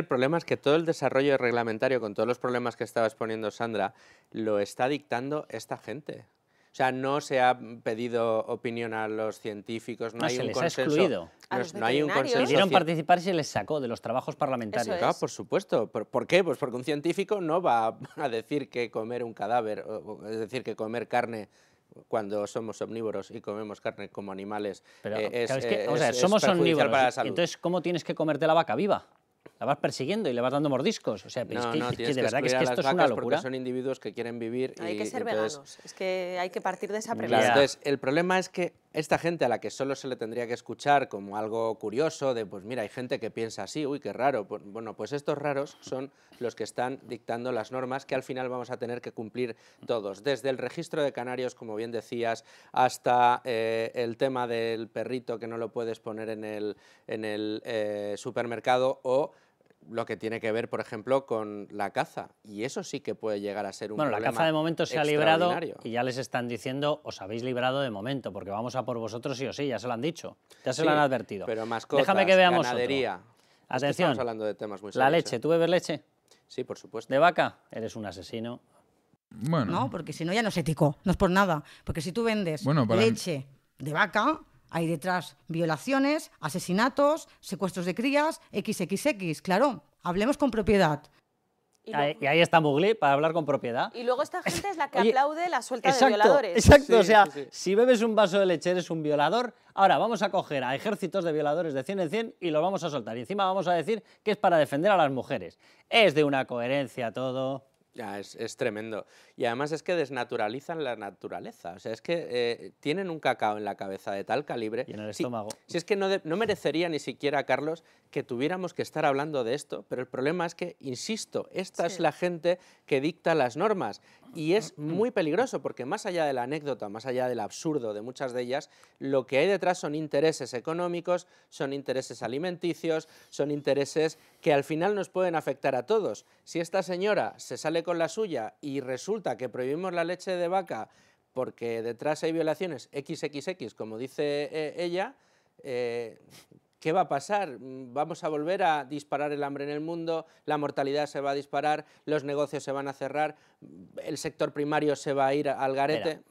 El problema es que todo el desarrollo reglamentario, con todos los problemas que estaba exponiendo Sandra, lo está dictando esta gente. O sea, no se ha pedido opinión a los científicos, no, hay se un les consenso. Ha excluido. No, hay un consenso. participar y se les sacó de los trabajos parlamentarios. por supuesto. ¿Por, qué? Pues porque un científico no va a decir que comer un cadáver, es decir, que comer carne cuando somos omnívoros y comemos carne como animales eh, es, eh, o sea, somos omnívoros. Para la salud. Entonces, ¿cómo tienes que comerte la vaca viva? la vas persiguiendo y le vas dando mordiscos. O sea, es, que, es de verdad es que esto es una locura. son individuos que quieren vivir. hay que ser veganos, es que hay que partir de esa premisa. entonces, el problema es que esta gente a la que solo se le tendría que escuchar como algo curioso, de pues mira, hay gente que piensa así, uy, qué raro. Pues, bueno, pues estos raros son los que están dictando las normas que al final vamos a tener que cumplir todos, desde el registro de canarios, como bien decías, hasta eh, el tema del perrito que no lo puedes poner en el, en el eh, supermercado o lo que tiene que ver, por ejemplo, con la caza. Y eso sí que puede llegar a ser un problema. Bueno, la caza de momento se ha librado y ya les están diciendo, os habéis librado de momento, porque vamos a por vosotros sí o sí, ya se lo han dicho, ya se lo han advertido. Pero mascotas, Déjame que veamos ganadería. Atención. hablando La leche, ¿eh? ¿tú bebes leche? Sí, por supuesto. ¿De vaca? Eres un asesino. Bueno. No, porque si no ya no es ético, no es por nada. Porque si tú vendes leche de vaca, hay detrás violaciones, asesinatos, secuestros de crías, XXX. Claro, hablemos con propiedad. Y, ahí está Mugli para hablar con propiedad. Y luego esta gente es la que aplaude la suelta de violadores. Exacto, o sea, si bebes un vaso de leche eres un violador. Ahora vamos a coger a ejércitos de violadores de 100 en 100 y los vamos a soltar. Y encima vamos a decir que es para defender a las mujeres. Es de una coherencia todo. Ya, es, tremendo. Y además es que desnaturalizan la naturaleza. O sea, es que eh, tienen un cacao en la cabeza de tal calibre. Y en el estómago. Si es que no, merecería ni siquiera, Carlos, que tuviéramos que estar hablando de esto, pero el problema es que, insisto, esta es la gente que dicta las normas. Y es muy peligroso, porque más allá de la anécdota, más allá del absurdo de muchas de ellas, lo que hay detrás son intereses económicos, son intereses alimenticios, son intereses que al final nos pueden afectar a todos. Si esta señora se sale con la suya y resulta que prohibimos la leche de vaca porque detrás hay violaciones XXX, como dice eh, ella, eh, ¿qué va a pasar? Vamos a volver a disparar el hambre en el mundo, la mortalidad se va a disparar, los negocios se van a cerrar, el sector primario se va a ir al garete.